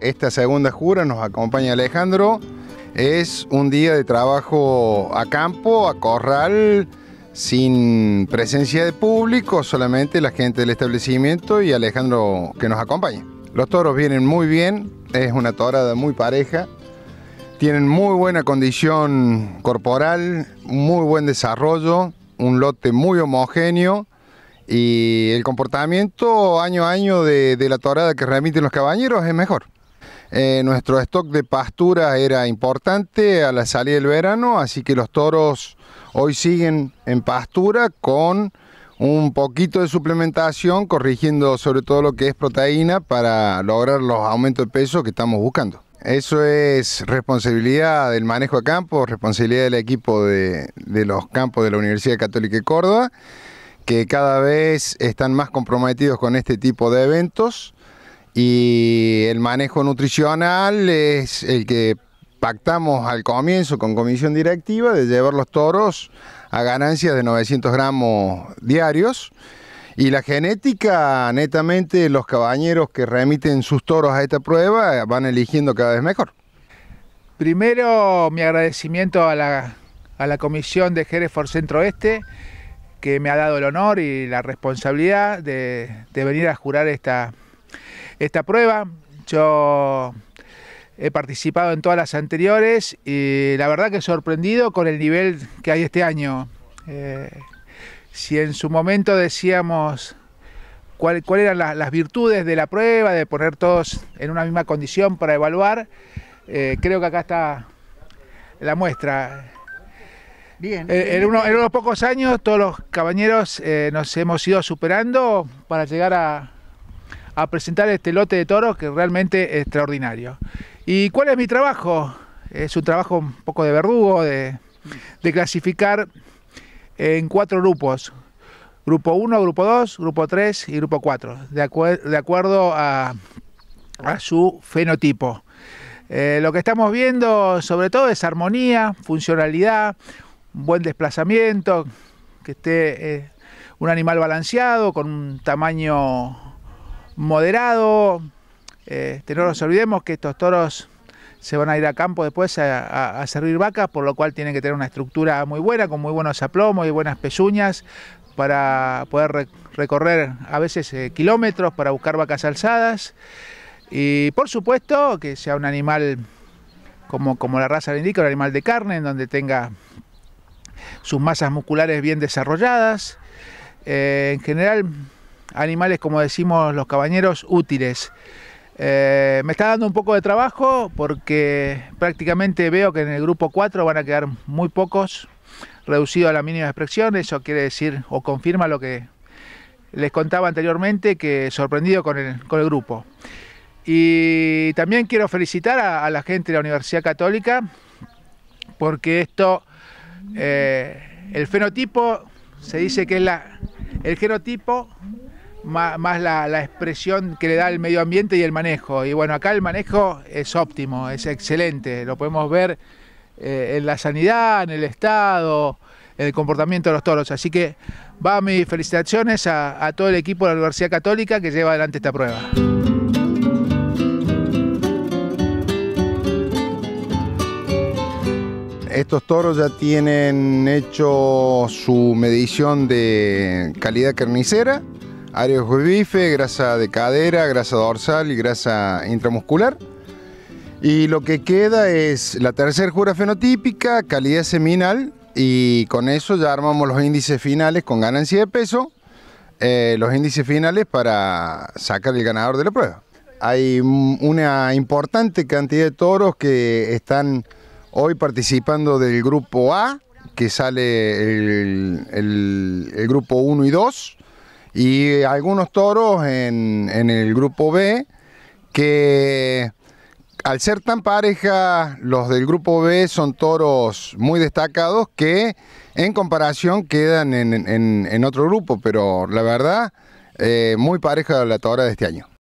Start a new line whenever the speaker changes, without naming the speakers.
Esta segunda jura nos acompaña Alejandro. Es un día de trabajo a campo, a corral, sin presencia de público, solamente la gente del establecimiento y Alejandro que nos acompaña. Los toros vienen muy bien, es una torada muy pareja, tienen muy buena condición corporal, muy buen desarrollo, un lote muy homogéneo y el comportamiento año a año de, la torada que remiten los caballeros es mejor. Eh, nuestro stock de pastura era importante a la salida del verano, así que los toros hoy siguen en pastura con un poquito de suplementación, corrigiendo sobre todo lo que es proteína para lograr los aumentos de peso que estamos buscando. Eso es responsabilidad del manejo de campo, responsabilidad del equipo de, de, los campos de la Universidad Católica de Córdoba, que cada vez están más comprometidos con este tipo de eventos. Y el manejo nutricional es el que pactamos al comienzo con comisión directiva de llevar los toros a ganancias de 900 gramos diarios. Y la genética, netamente, los cabañeros que remiten sus toros a esta prueba van eligiendo
cada vez mejor. Primero, mi agradecimiento a la, comisión de Jerez Centro Este que me ha dado el honor y la responsabilidad de venir a jurar esta, esta prueba, yo he participado en todas las anteriores y la verdad que he sorprendido con el nivel que hay este año. Eh, si en su momento decíamos cuáles eran las virtudes de la prueba, de poner todos en una misma condición para evaluar, eh, creo que acá está la muestra. Bien. Eh, en, en, unos pocos años todos los caballeros nos hemos ido superando para llegar a, a presentar este lote de toros que es realmente extraordinario. ¿Y cuál es mi trabajo? Es un trabajo un poco de verdugo, de, clasificar en cuatro grupos. Grupo 1, grupo 2, grupo 3 y grupo 4, de, de acuerdo a, a, su fenotipo. Eh, lo que estamos viendo sobre todo es armonía, funcionalidad, ...un buen desplazamiento, que esté eh, un animal balanceado, con un tamaño moderado. Este, no nos olvidemos que estos toros se van a ir a campo después a, servir vacas, por lo cual tienen que tener una estructura muy buena, con muy buenos aplomos y buenas pezuñas para poder recorrer a veces eh, kilómetros para buscar vacas alzadas. Y por supuesto que sea un animal, como, como la raza le indica, un animal de carne, en donde tenga sus masas musculares bien desarrolladas. Eh, en general, animales, como decimos los cabañeros, útiles. Eh, me está dando un poco de trabajo porque prácticamente veo que en el grupo 4 van a quedar muy pocos, reducido a la mínima expresión, eso quiere decir o confirma lo que les contaba anteriormente, que sorprendido con el, grupo. Y también quiero felicitar a, la gente de la Universidad Católica porque esto, eh, el fenotipo, se dice que es la, el genotipo más, la, expresión que le da el medio ambiente y el manejo. Y bueno, acá el manejo es óptimo, es excelente, lo podemos ver eh, en la sanidad, en el estado, en el comportamiento de los toros. Así que va mis felicitaciones a todo el equipo de la Universidad Católica que lleva adelante esta prueba. estos toros ya tienen
hecho su medición de calidad carnicera áreas grasa de cadera, grasa dorsal y grasa intramuscular. Y lo que queda es la tercera jura fenotípica, calidad seminal, y con eso ya armamos los índices finales con ganancia de peso, eh, los índices finales para sacar el ganador de la prueba. Hay una importante cantidad de toros que están hoy participando del grupo A, que sale el, el grupo 1 y 2, y algunos toros en, el grupo B que al ser tan pareja, los del grupo B son toros muy destacados que en comparación quedan en, otro grupo, pero la verdad, eh, muy pareja la tora de este año.